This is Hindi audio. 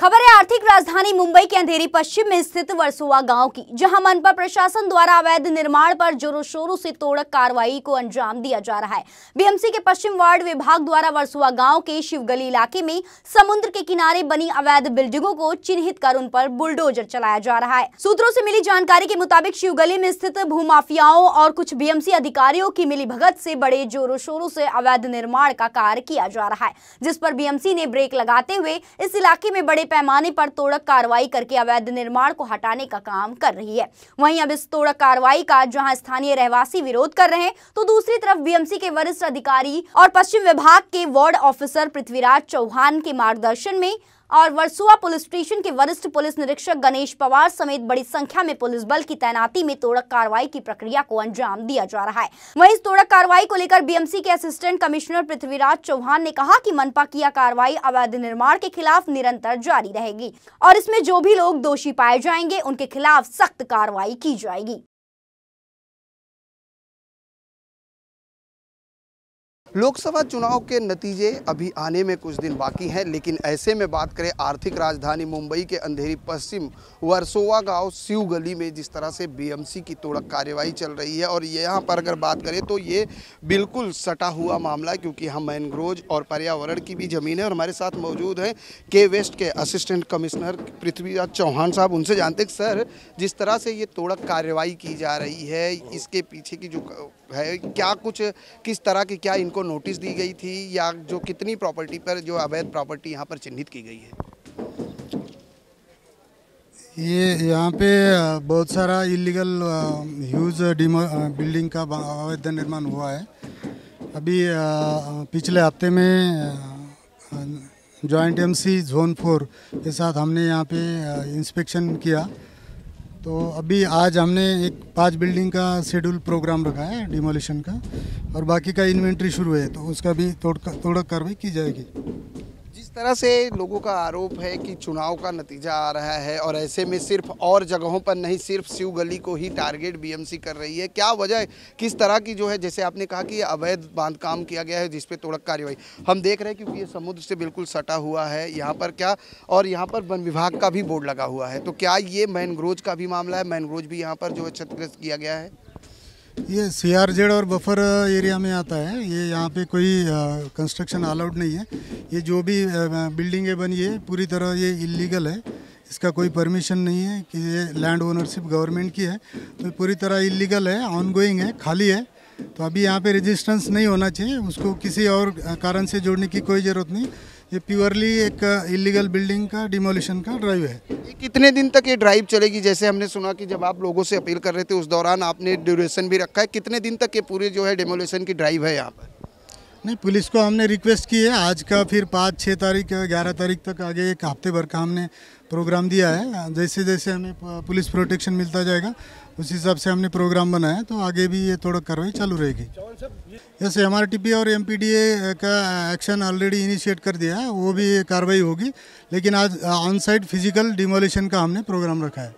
खबर है आर्थिक राजधानी मुंबई के अंधेरी पश्चिम में स्थित वरसुआ गांव की जहां मनपा प्रशासन द्वारा अवैध निर्माण पर जोरों शोरों से तोड़क कार्रवाई को अंजाम दिया जा रहा है बीएमसी के पश्चिम वार्ड विभाग द्वारा वरसुआ गांव के शिवगली इलाके में समुद्र के किनारे बनी अवैध बिल्डिंगों को चिन्हित कर उन पर बुलडोजर चलाया जा रहा है सूत्रों से मिली जानकारी के मुताबिक शिवगली में स्थित भूमाफियाओं और कुछ बीएमसी अधिकारियों की मिली भगत बड़े जोरों शोरों से अवैध निर्माण का कार्य किया जा रहा है जिस पर बीएमसी ने ब्रेक लगाते हुए इस इलाके में बड़े पैमाने पर तोड़क कार्रवाई करके अवैध निर्माण को हटाने का काम कर रही है वहीं अब इस तोड़क कार्रवाई का जहां स्थानीय रहवासी विरोध कर रहे हैं तो दूसरी तरफ बीएमसी के वरिष्ठ अधिकारी और पश्चिम विभाग के वार्ड ऑफिसर पृथ्वीराज चौहान के मार्गदर्शन में और वर्सुआ पुलिस स्टेशन के वरिष्ठ पुलिस निरीक्षक गणेश पवार समेत बड़ी संख्या में पुलिस बल की तैनाती में तोड़क कार्रवाई की प्रक्रिया को अंजाम दिया जा रहा है वहीं इस तोड़क कार्रवाई को लेकर बीएमसी के असिस्टेंट कमिश्नर पृथ्वीराज चौहान ने कहा कि मनपा किया कार्रवाई अवैध निर्माण के खिलाफ निरंतर जारी रहेगी और इसमें जो भी लोग दोषी पाए जाएंगे उनके खिलाफ सख्त कार्रवाई की जाएगी लोकसभा चुनाव के नतीजे अभी आने में कुछ दिन बाकी हैं लेकिन ऐसे में बात करें आर्थिक राजधानी मुंबई के अंधेरी पश्चिम वर्सोवा गांव शिव गली में जिस तरह से बीएमसी की तोड़क कार्रवाई चल रही है और यहां पर अगर बात करें तो ये बिल्कुल सटा हुआ मामला है क्योंकि यहाँ मैनग्रोज और पर्यावरण की भी ज़मीन है और हमारे साथ मौजूद हैं के वेस्ट के असिस्टेंट कमिश्नर पृथ्वीराज चौहान साहब उनसे जानते सर जिस तरह से ये तोड़क कार्रवाई की जा रही है इसके पीछे की जो है क्या कुछ किस तरह की क्या इनको नोटिस दी गई थी या जो कितनी प्रॉपर्टी पर जो अवैध प्रॉपर्टी यहाँ पर चिन्हित की गई है ये यहाँ पे बहुत सारा इलीगल ह्यूज बिल्डिंग का अवैध निर्माण हुआ है अभी पिछले हफ्ते में जॉइंट एमसी जोन फोर के साथ हमने यहाँ पे इंस्पेक्शन किया तो अभी आज हमने एक पांच बिल्डिंग का शेड्यूल प्रोग्राम रखा है डिमोलिशन का और बाकी का इन्वेंट्री शुरू है तो उसका भी तोड़ तोड़क कार्रवाई की जाएगी जिस तरह से लोगों का आरोप है कि चुनाव का नतीजा आ रहा है और ऐसे में सिर्फ और जगहों पर नहीं सिर्फ शिव गली को ही टारगेट बीएमसी कर रही है क्या वजह किस तरह की जो है जैसे आपने कहा कि अवैध बांध काम किया गया है जिसपे तोड़क कार्रवाई हम देख रहे हैं क्योंकि ये समुद्र से बिल्कुल सटा हुआ है यहाँ पर क्या और यहाँ पर वन विभाग का भी बोर्ड लगा हुआ है तो क्या ये मैनग्रोज का भी मामला है मैनग्रोज भी यहाँ पर जो है क्षतिग्रस्त किया गया है ये सी आर जेड और बफर एरिया में आता है ये यहाँ पे कोई कंस्ट्रक्शन अलाउड नहीं है ये जो भी बिल्डिंगें बनी है पूरी तरह ये इलीगल है इसका कोई परमिशन नहीं है कि ये लैंड ओनरशिप गवर्नमेंट की है तो पूरी तरह इलीगल है ऑनगोइंग है खाली है तो अभी यहाँ पे रजिस्ट्रेंस नहीं होना चाहिए उसको किसी और कारण से जोड़ने की कोई ज़रूरत नहीं ये प्योरली एक इलीगल बिल्डिंग का डिमोलिशन का ड्राइव है कितने दिन तक ये ड्राइव चलेगी जैसे हमने सुना कि जब आप लोगों से अपील कर रहे थे उस दौरान आपने ड्यूरेशन भी रखा है कितने दिन तक ये पूरी जो है डिमोलिशन की ड्राइव है यहाँ पर नहीं पुलिस को हमने रिक्वेस्ट की है आज का फिर पाँच छः तारीख ग्यारह तारीख तक आगे एक हफ्ते भर का हमने प्रोग्राम दिया है जैसे जैसे हमें पुलिस प्रोटेक्शन मिलता जाएगा उस हिसाब से हमने प्रोग्राम बनाया तो आगे भी ये थोड़ा कार्रवाई चालू रहेगी जैसे एम आर और एम का एक्शन ऑलरेडी इनिशिएट कर दिया है वो भी कार्रवाई होगी लेकिन आज ऑन साइड फिजिकल डिमोलिशन का हमने प्रोग्राम रखा है